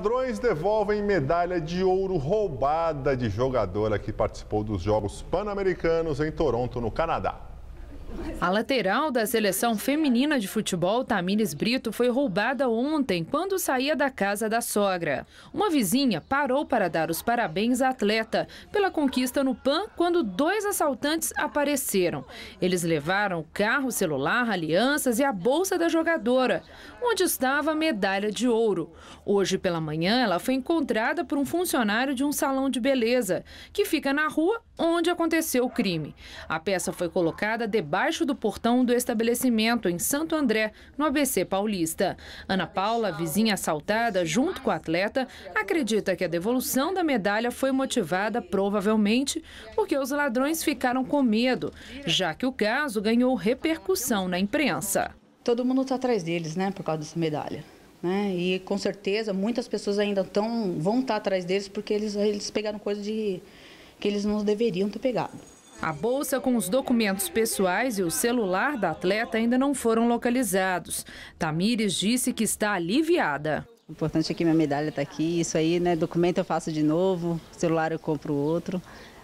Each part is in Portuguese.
Ladrões devolvem medalha de ouro roubada de jogadora que participou dos Jogos Pan-Americanos em Toronto, no Canadá. A lateral da seleção feminina de futebol, Tamires Brito, foi roubada ontem quando saía da casa da sogra. Uma vizinha parou para dar os parabéns à atleta pela conquista no PAN quando dois assaltantes apareceram. Eles levaram o carro, o celular, alianças e a bolsa da jogadora, onde estava a medalha de ouro. Hoje pela manhã, ela foi encontrada por um funcionário de um salão de beleza, que fica na rua onde aconteceu o crime. A peça foi colocada debaixo abaixo do portão do estabelecimento em Santo André, no ABC Paulista. Ana Paula, vizinha assaltada, junto com a atleta, acredita que a devolução da medalha foi motivada provavelmente porque os ladrões ficaram com medo, já que o caso ganhou repercussão na imprensa. Todo mundo está atrás deles, né, por causa dessa medalha. Né? E com certeza muitas pessoas ainda tão, vão estar tá atrás deles porque eles, eles pegaram coisa de, que eles não deveriam ter pegado. A bolsa com os documentos pessoais e o celular da atleta ainda não foram localizados. Tamires disse que está aliviada. O importante é que minha medalha está aqui, isso aí, né? Documento eu faço de novo, celular eu compro outro,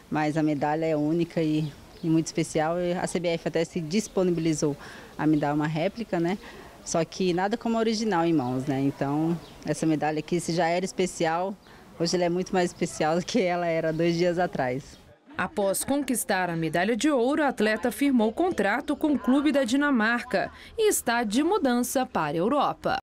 mas a medalha é única e, e muito especial. A CBF até se disponibilizou a me dar uma réplica, né? Só que nada como a original em mãos, né? Então, essa medalha aqui, se já era especial, hoje ela é muito mais especial do que ela era dois dias atrás. Após conquistar a medalha de ouro, a atleta firmou contrato com o clube da Dinamarca e está de mudança para a Europa.